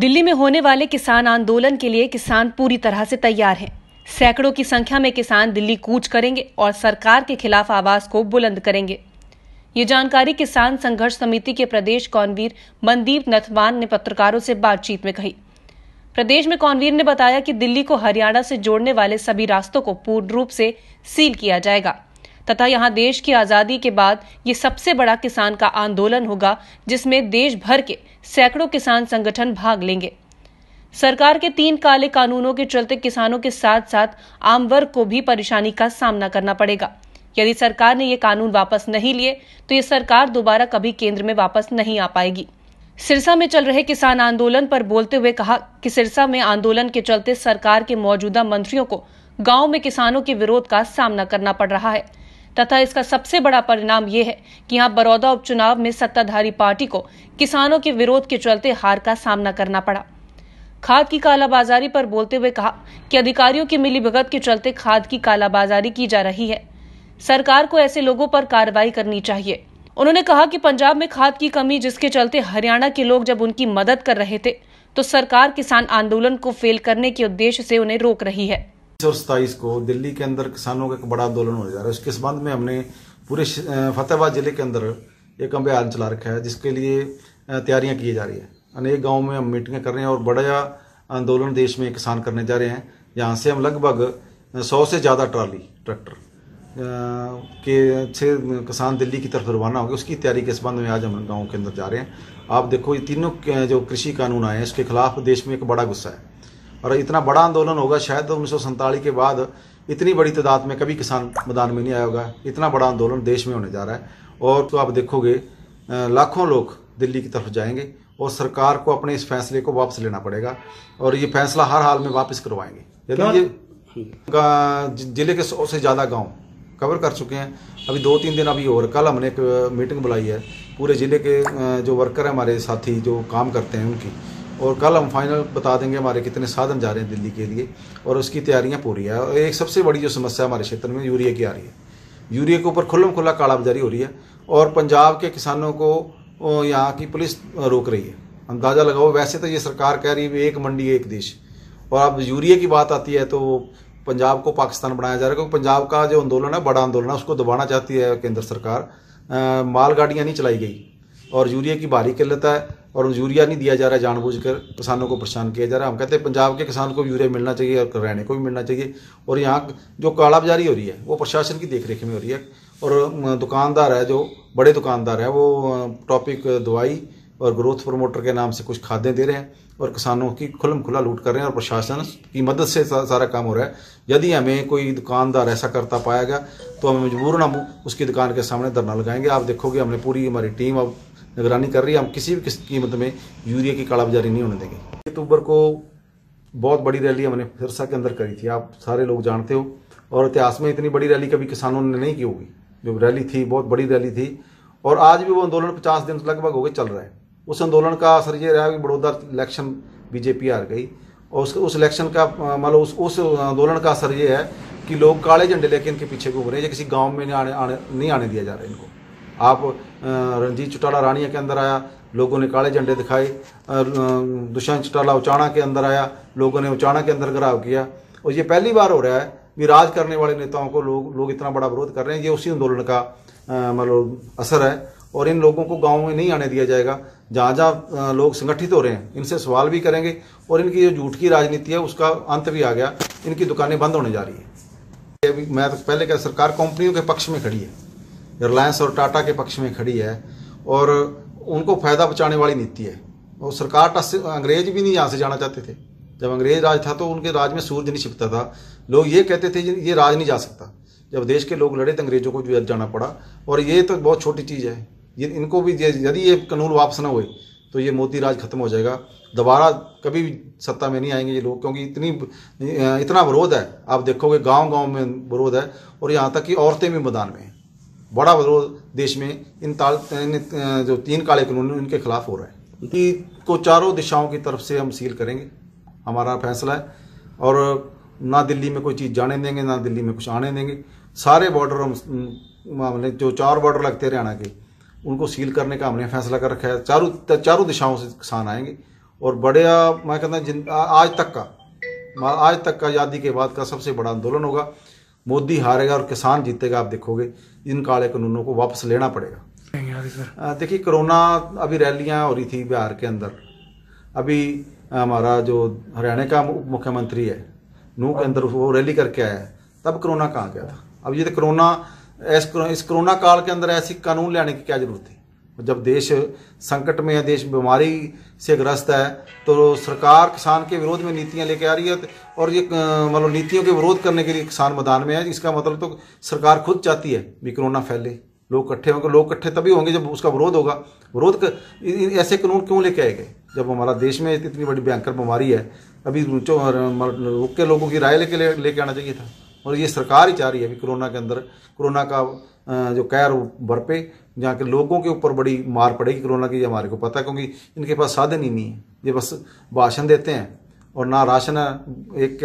दिल्ली में होने वाले किसान आंदोलन के लिए किसान पूरी तरह से तैयार हैं सैकड़ों की संख्या में किसान दिल्ली कूच करेंगे और सरकार के खिलाफ आवाज को बुलंद करेंगे ये जानकारी किसान संघर्ष समिति के प्रदेश कौनवीर मनदीप नथवान ने पत्रकारों से बातचीत में कही प्रदेश में कौनवीर ने बताया कि दिल्ली को हरियाणा से जोड़ने वाले सभी रास्तों को पूर्ण रूप से सील किया जाएगा तथा यहाँ देश की आज़ादी के बाद ये सबसे बड़ा किसान का आंदोलन होगा जिसमें देश भर के सैकड़ों किसान संगठन भाग लेंगे सरकार के तीन काले कानूनों के चलते किसानों के साथ साथ आम वर्ग को भी परेशानी का सामना करना पड़ेगा यदि सरकार ने ये कानून वापस नहीं लिए तो ये सरकार दोबारा कभी केंद्र में वापस नहीं आ पाएगी सिरसा में चल रहे किसान आंदोलन पर बोलते हुए कहा कि सिरसा में आंदोलन के चलते सरकार के मौजूदा मंत्रियों को गांव में किसानों के विरोध का सामना करना पड़ रहा है तथा इसका सबसे बड़ा परिणाम यह है कि यहाँ बड़ौदा उपचुनाव में सत्ताधारी पार्टी को किसानों के विरोध के चलते हार का सामना करना पड़ा खाद की कालाबाजारी पर बोलते हुए कहा कि अधिकारियों की मिलीभगत के चलते खाद की कालाबाजारी की जा रही है सरकार को ऐसे लोगों पर कार्रवाई करनी चाहिए उन्होंने कहा कि पंजाब में खाद की कमी जिसके चलते हरियाणा के लोग जब उनकी मदद कर रहे थे तो सरकार किसान आंदोलन को फेल करने के उद्देश्य से उन्हें रोक रही है और सताईस को दिल्ली के अंदर किसानों का एक बड़ा आंदोलन होने जा रहा है उसके संबंध में हमने पूरे फतेहाबाद जिले के अंदर एक अभियान चला रखा है जिसके लिए तैयारियां की जा रही है अनेक गांव में हम मीटिंगें कर रहे हैं और बड़ा आंदोलन देश में किसान करने जा रहे हैं यहाँ से हम लगभग सौ से ज़्यादा ट्राली ट्रैक्टर के अच्छे किसान दिल्ली की तरफ रवाना होंगे उसकी तैयारी के संबंध में आज हम गाँव के अंदर जा रहे हैं आप देखो ये तीनों जो कृषि कानून आए हैं उसके खिलाफ देश में एक बड़ा गुस्सा है और इतना बड़ा आंदोलन होगा शायद तो उन्नीस के बाद इतनी बड़ी तादाद में कभी किसान मैदान में नहीं आया होगा इतना बड़ा आंदोलन देश में होने जा रहा है और तो आप देखोगे लाखों लोग दिल्ली की तरफ जाएंगे और सरकार को अपने इस फैसले को वापस लेना पड़ेगा और ये फैसला हर हाल में वापस करवाएंगे यदि ये हम्म। जिले के सौ से ज़्यादा गांव कवर कर चुके हैं अभी दो तीन दिन अभी और कल हमने एक मीटिंग बुलाई है पूरे ज़िले के जो वर्कर हैं हमारे साथी जो काम करते हैं उनकी और कल हम फाइनल बता देंगे हमारे कितने साधन जा रहे हैं दिल्ली के लिए और उसकी तैयारियां पूरी है और एक सबसे बड़ी जो समस्या हमारे क्षेत्र में यूरिया की आ रही है यूरिया के ऊपर खुल्लम खुला कालाबाजारी हो रही है और पंजाब के किसानों को यहाँ की पुलिस रोक रही है अंदाज़ा लगाओ वैसे तो ये सरकार कह रही है एक मंडी एक देश और अब यूरिया की बात आती है तो पंजाब को पाकिस्तान बनाया जा रहा है क्योंकि पंजाब का जो आंदोलन है बड़ा आंदोलन है उसको दबाना चाहती है केंद्र सरकार मालगाड़ियाँ नहीं चलाई गई और यूरिया की भारी किल्लत है और यूरिया नहीं दिया जा रहा है जानबूझकर किसानों को परेशान किया जा रहा है हम कहते हैं पंजाब के किसान को यूरिया मिलना चाहिए और रहने को भी मिलना चाहिए और यहाँ जो कालाबाजारी हो रही है वो प्रशासन की देख में हो रही है और दुकानदार है जो बड़े दुकानदार है वो टॉपिक दवाई और ग्रोथ प्रमोटर के नाम से कुछ खादें दे रहे हैं और किसानों की खुलम खुला लूट कर रहे हैं और प्रशासन की मदद से सारा काम हो रहा है यदि हमें कोई दुकानदार ऐसा करता पाया गया तो हम मजबूर ना उसकी दुकान के सामने धरना लगाएंगे आप देखोगे हमने पूरी हमारी टीम अब निगरानी कर रही है हम किसी भी कीमत मतलब में यूरिया की कालाबाजारी नहीं होने देंगे अक्टूबर को बहुत बड़ी रैली हमने सिरसा के अंदर करी थी आप सारे लोग जानते हो और इतिहास में इतनी बड़ी रैली कभी किसानों ने नहीं की होगी जो रैली थी बहुत बड़ी रैली थी और आज भी वो आंदोलन पचास दिन लगभग हो गए चल रहा है उस आंदोलन का असर ये रहा कि बड़ौदा इलेक्शन बीजेपी हार गई और उस उस इलेक्शन का मान लो उस उस आंदोलन का असर ये है कि लोग काले झंडे लेके इनके पीछे घूम रहे हैं या किसी गांव में नहीं आने, आने नहीं आने दिया जा रहा है इनको आप रंजीत चौटाला रानिया के अंदर आया लोगों ने काले झंडे दिखाए दुष्यंत चौटाला उचाणा के अंदर आया लोगों ने उचाणा के अंदर घराव किया और ये पहली बार हो रहा है भी राज करने वाले नेताओं को लोग लोग इतना बड़ा विरोध कर रहे हैं ये उसी आंदोलन का मतलब असर है और इन लोगों को गाँव में नहीं आने दिया जाएगा जहाँ जहाँ लोग संगठित हो रहे हैं इनसे सवाल भी करेंगे और इनकी जो झूठ की राजनीति है उसका अंत भी आ गया इनकी दुकानें बंद होने जा रही है मैं तो पहले क्या सरकार कंपनियों के पक्ष में खड़ी है रिलायंस और टाटा के पक्ष में खड़ी है और उनको फायदा पहुँचाने वाली नीति है और सरकार अंग्रेज भी नहीं यहाँ से जाना चाहते थे जब अंग्रेज राज था तो उनके राज में सूरज नहीं छिपता था लोग ये कहते थे ये राज नहीं जा सकता जब देश के लोग लड़े तो अंग्रेजों को भी जाना पड़ा और ये तो बहुत छोटी चीज़ है ये इनको भी यदि ये कानून वापस ना हुए तो ये मोदी राज खत्म हो जाएगा दोबारा कभी भी सत्ता में नहीं आएंगे ये लोग क्योंकि इतनी इतना विरोध है आप देखोगे गांव गांव में विरोध है और यहाँ तक कि औरतें भी मैदान में हैं बड़ा विरोध देश में इन ताल जो तीन काले कानून उनके खिलाफ हो रहा है उनकी को चारों दिशाओं की तरफ से हम सील करेंगे हमारा फैसला है और ना दिल्ली में कोई चीज़ जाने देंगे ना दिल्ली में कुछ आने देंगे सारे बॉर्डर हम मामले जो चार बॉर्डर लगते हैं हरियाणा के उनको सील करने का हमने फैसला कर रखा है चारों चारों दिशाओं से किसान आएंगे और बढ़िया मैं कहता जिन आज तक का आज तक का आज़ादी के बाद का सबसे बड़ा आंदोलन होगा मोदी हारेगा और किसान जीतेगा आप देखोगे इन काले कानूनों को वापस लेना पड़ेगा देखिए कोरोना अभी रैलियां हो रही थी बिहार के अंदर अभी हमारा जो हरियाणा का मुख्यमंत्री है नू के अंदर वो रैली करके आया है तब कोरोना कहाँ गया था अब ये तो कोरोना इस कोरोना काल के अंदर ऐसी कानून लेने की क्या जरूरत थी जब देश संकट में है देश बीमारी से ग्रस्त है तो सरकार किसान के विरोध में नीतियां लेके आ रही है और ये मतलब नीतियों के विरोध करने के लिए किसान मैदान में है इसका मतलब तो सरकार खुद चाहती है भी कोरोना फैले लोग इकट्ठे होंगे लोग इकट्ठे तभी होंगे जब उसका विरोध होगा विरोध ऐसे कानून क्यों लेके आए गए जब हमारा देश में इतनी बड़ी भयंकर बीमारी है अभी रुक मतलब के लोगों की राय लेके लेके आना चाहिए था और ये सरकार ही चाह रही है अभी कोरोना के अंदर कोरोना का जो कैर भरपे जहाँ के लोगों के ऊपर बड़ी मार पड़ेगी कोरोना की ये हमारे को पता है क्योंकि इनके पास साधन ही नहीं है ये बस भाषण देते हैं और ना राशन है एक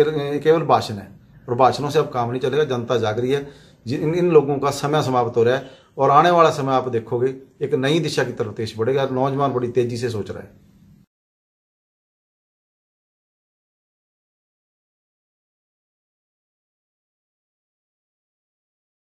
केवल भाषण है और भाषणों से अब काम नहीं चलेगा जनता जाग रही है इन इन लोगों का समय समाप्त हो रहा है और आने वाला समय आप देखोगे एक नई दिशा की तरफ देश बढ़ेगा नौजवान बड़ी तेजी से सोच रहा है